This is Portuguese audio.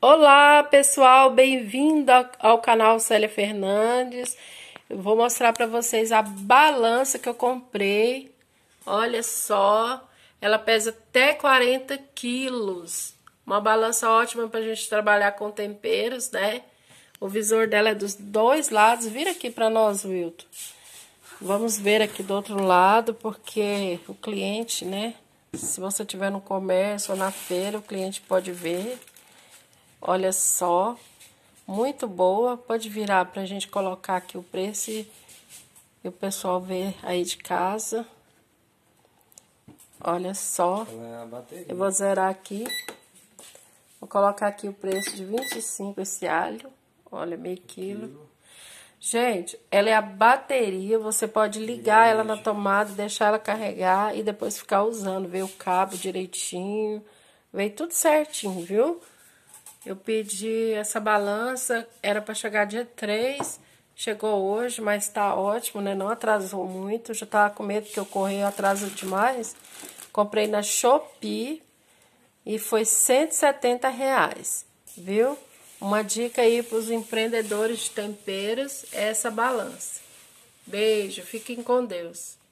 Olá pessoal, bem-vindo ao canal Célia Fernandes. Eu vou mostrar para vocês a balança que eu comprei. Olha só, ela pesa até 40 quilos. Uma balança ótima para a gente trabalhar com temperos, né? O visor dela é dos dois lados. Vira aqui para nós, Wilton. Vamos ver aqui do outro lado, porque o cliente, né? Se você tiver no comércio ou na feira, o cliente pode ver. Olha só, muito boa. Pode virar para a gente colocar aqui o preço e, o pessoal ver aí de casa. Olha só. É eu vou zerar aqui. Vou colocar aqui o preço de 25 esse alho. Olha, meio quilo. Gente, ela é a bateria. Você pode ligar ela na tomada, deixar ela carregar e depois ficar usando. Ver o cabo direitinho. Veio tudo certinho, viu? Eu pedi essa balança, era para chegar dia 3, chegou hoje, mas está ótimo, né? Não atrasou muito, já estava com medo que eu correio atrasa demais. Comprei na Shopee e foi 170 reais, viu? Uma dica aí para os empreendedores de temperos é essa balança. Beijo, fiquem com Deus.